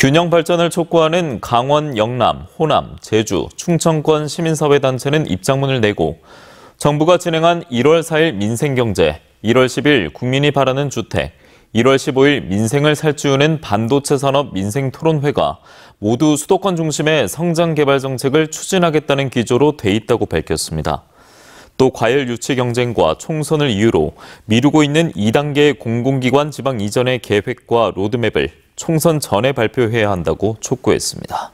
균형 발전을 촉구하는 강원, 영남, 호남, 제주, 충청권 시민사회 단체는 입장문을 내고 정부가 진행한 1월 4일 민생경제, 1월 10일 국민이 바라는 주택, 1월 15일 민생을 살찌우는 반도체 산업 민생 토론회가 모두 수도권 중심의 성장 개발 정책을 추진하겠다는 기조로 돼 있다고 밝혔습니다. 또 과열 유치 경쟁과 총선을 이유로 미루고 있는 2단계 공공기관 지방 이전의 계획과 로드맵을 총선 전에 발표해야 한다고 촉구했습니다.